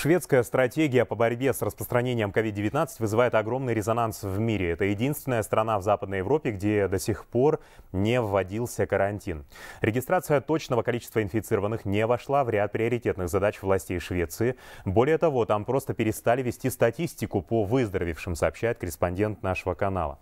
Шведская стратегия по борьбе с распространением COVID-19 вызывает огромный резонанс в мире. Это единственная страна в Западной Европе, где до сих пор не вводился карантин. Регистрация точного количества инфицированных не вошла в ряд приоритетных задач властей Швеции. Более того, там просто перестали вести статистику по выздоровевшим, сообщает корреспондент нашего канала.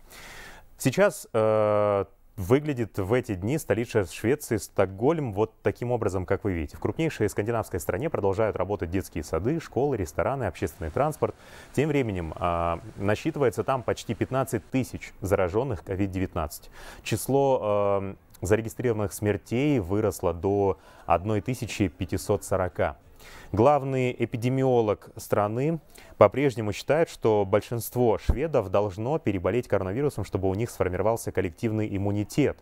Сейчас э, Выглядит в эти дни столица Швеции Стокгольм вот таким образом, как вы видите. В крупнейшей скандинавской стране продолжают работать детские сады, школы, рестораны, общественный транспорт. Тем временем э, насчитывается там почти 15 тысяч зараженных COVID-19. Число э, зарегистрированных смертей выросло до 1540. Главный эпидемиолог страны по-прежнему считает, что большинство шведов должно переболеть коронавирусом, чтобы у них сформировался коллективный иммунитет.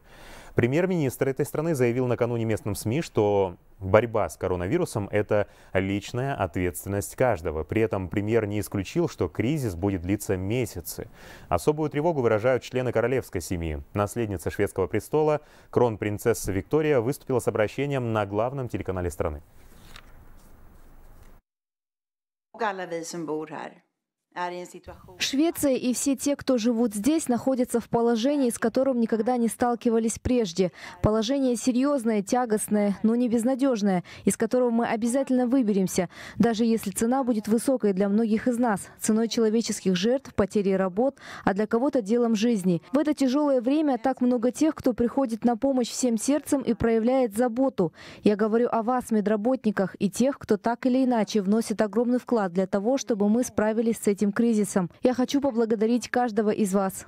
Премьер-министр этой страны заявил накануне местным СМИ, что борьба с коронавирусом – это личная ответственность каждого. При этом премьер не исключил, что кризис будет длиться месяцы. Особую тревогу выражают члены королевской семьи. Наследница шведского престола, кронпринцесса Виктория, выступила с обращением на главном телеканале страны. och alla vi som bor här. Швеция и все те, кто живут здесь, находятся в положении, с которым никогда не сталкивались прежде. Положение серьезное, тягостное, но не безнадежное, из которого мы обязательно выберемся, даже если цена будет высокой для многих из нас, ценой человеческих жертв, потери работ, а для кого-то делом жизни. В это тяжелое время так много тех, кто приходит на помощь всем сердцем и проявляет заботу. Я говорю о вас, медработниках, и тех, кто так или иначе вносит огромный вклад для того, чтобы мы справились с этим этим кризисом. Я хочу поблагодарить каждого из вас.